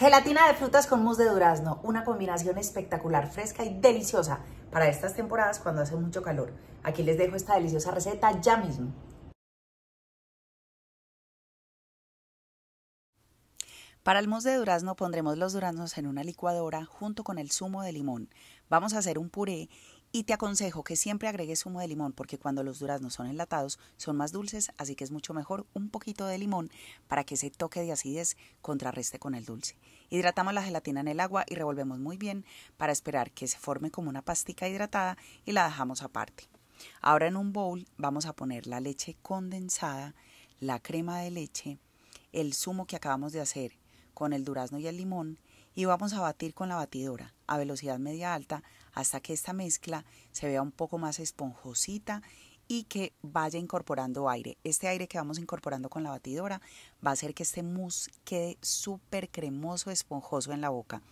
Gelatina de frutas con mousse de durazno, una combinación espectacular, fresca y deliciosa para estas temporadas cuando hace mucho calor. Aquí les dejo esta deliciosa receta ya mismo. Para el mousse de durazno pondremos los duraznos en una licuadora junto con el zumo de limón. Vamos a hacer un puré y te aconsejo que siempre agregues zumo de limón porque cuando los duraznos son enlatados son más dulces, así que es mucho mejor un poquito de limón para que ese toque de acidez contrarreste con el dulce. Hidratamos la gelatina en el agua y revolvemos muy bien para esperar que se forme como una pastica hidratada y la dejamos aparte. Ahora en un bowl vamos a poner la leche condensada, la crema de leche, el zumo que acabamos de hacer con el durazno y el limón, y vamos a batir con la batidora a velocidad media alta hasta que esta mezcla se vea un poco más esponjosita y que vaya incorporando aire. Este aire que vamos incorporando con la batidora va a hacer que este mousse quede súper cremoso, esponjoso en la boca.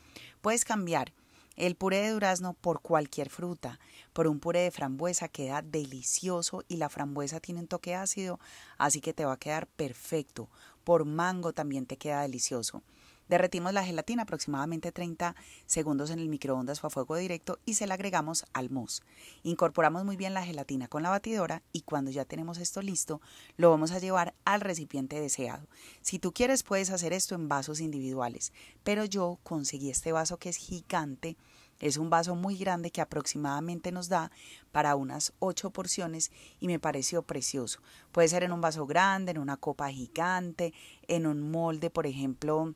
Puedes cambiar el puré de durazno por cualquier fruta, por un puré de frambuesa queda delicioso y la frambuesa tiene un toque ácido, así que te va a quedar perfecto. Por mango también te queda delicioso. Derretimos la gelatina aproximadamente 30 segundos en el microondas o a fuego directo y se la agregamos al mousse. Incorporamos muy bien la gelatina con la batidora y cuando ya tenemos esto listo, lo vamos a llevar al recipiente deseado. Si tú quieres puedes hacer esto en vasos individuales, pero yo conseguí este vaso que es gigante. Es un vaso muy grande que aproximadamente nos da para unas 8 porciones y me pareció precioso. Puede ser en un vaso grande, en una copa gigante, en un molde, por ejemplo,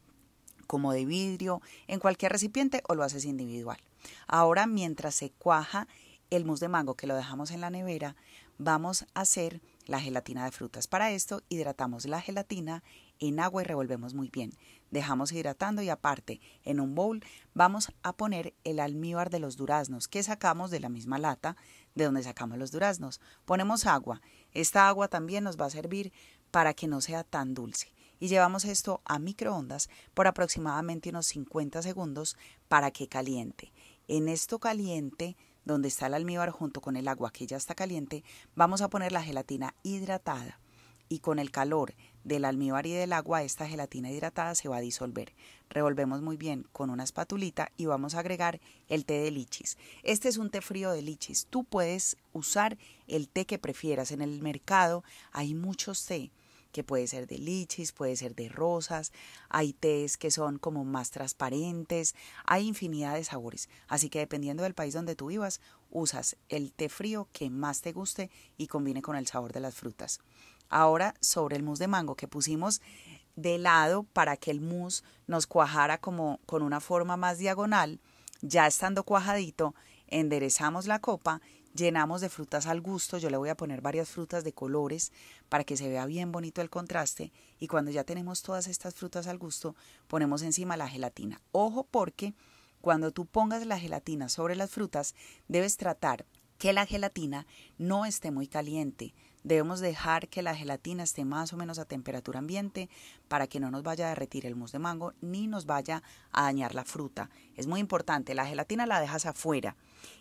como de vidrio, en cualquier recipiente o lo haces individual. Ahora, mientras se cuaja el mousse de mango que lo dejamos en la nevera, vamos a hacer la gelatina de frutas. Para esto, hidratamos la gelatina en agua y revolvemos muy bien. Dejamos hidratando y aparte, en un bowl vamos a poner el almíbar de los duraznos que sacamos de la misma lata de donde sacamos los duraznos. Ponemos agua. Esta agua también nos va a servir para que no sea tan dulce y llevamos esto a microondas por aproximadamente unos 50 segundos para que caliente. En esto caliente, donde está el almíbar junto con el agua que ya está caliente, vamos a poner la gelatina hidratada y con el calor del almíbar y del agua esta gelatina hidratada se va a disolver. Revolvemos muy bien con una espatulita y vamos a agregar el té de lichis. Este es un té frío de lichis. Tú puedes usar el té que prefieras. En el mercado hay muchos té que puede ser de lichis, puede ser de rosas, hay tés que son como más transparentes, hay infinidad de sabores. Así que dependiendo del país donde tú vivas, usas el té frío que más te guste y combine con el sabor de las frutas. Ahora sobre el mousse de mango que pusimos de lado para que el mousse nos cuajara como con una forma más diagonal, ya estando cuajadito, enderezamos la copa llenamos de frutas al gusto, yo le voy a poner varias frutas de colores para que se vea bien bonito el contraste y cuando ya tenemos todas estas frutas al gusto ponemos encima la gelatina. Ojo porque cuando tú pongas la gelatina sobre las frutas debes tratar que la gelatina no esté muy caliente, Debemos dejar que la gelatina esté más o menos a temperatura ambiente para que no nos vaya a derretir el mousse de mango ni nos vaya a dañar la fruta. Es muy importante, la gelatina la dejas afuera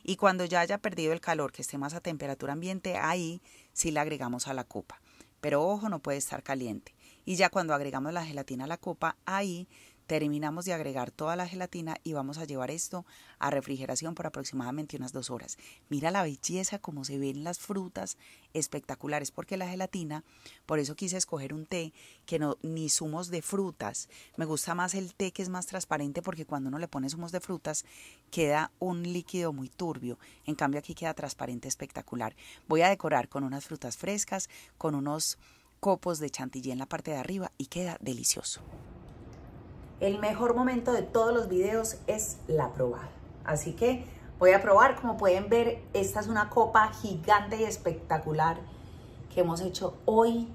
y cuando ya haya perdido el calor, que esté más a temperatura ambiente, ahí sí la agregamos a la copa. Pero ojo, no puede estar caliente. Y ya cuando agregamos la gelatina a la copa, ahí Terminamos de agregar toda la gelatina y vamos a llevar esto a refrigeración por aproximadamente unas dos horas. Mira la belleza como se ven las frutas espectaculares porque la gelatina, por eso quise escoger un té que no ni zumos de frutas. Me gusta más el té que es más transparente porque cuando uno le pone zumos de frutas queda un líquido muy turbio. En cambio aquí queda transparente espectacular. Voy a decorar con unas frutas frescas, con unos copos de chantilly en la parte de arriba y queda delicioso el mejor momento de todos los videos es la probada. Así que voy a probar. Como pueden ver, esta es una copa gigante y espectacular que hemos hecho hoy.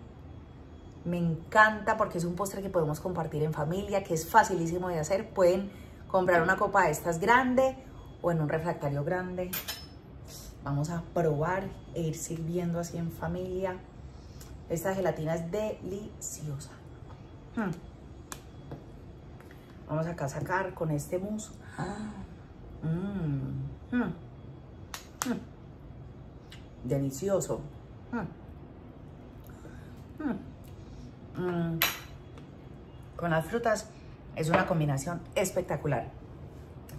Me encanta porque es un postre que podemos compartir en familia, que es facilísimo de hacer. Pueden comprar una copa de estas grande o en un refractario grande. Vamos a probar e ir sirviendo así en familia. Esta gelatina es deliciosa. Hmm. Vamos acá a sacar con este mousse. Ah. Mm, mm, mm. Delicioso. Con las frutas es una combinación espectacular.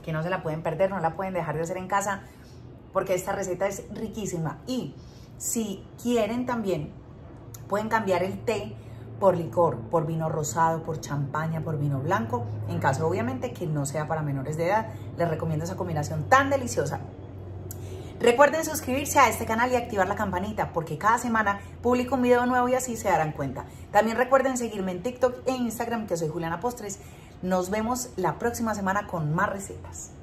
Que no se la pueden perder, no la pueden dejar de hacer en casa porque esta receta es riquísima. Y si quieren también, pueden cambiar el té por licor, por vino rosado, por champaña, por vino blanco, en caso obviamente que no sea para menores de edad. Les recomiendo esa combinación tan deliciosa. Recuerden suscribirse a este canal y activar la campanita porque cada semana publico un video nuevo y así se darán cuenta. También recuerden seguirme en TikTok e Instagram que soy Juliana Postres. Nos vemos la próxima semana con más recetas.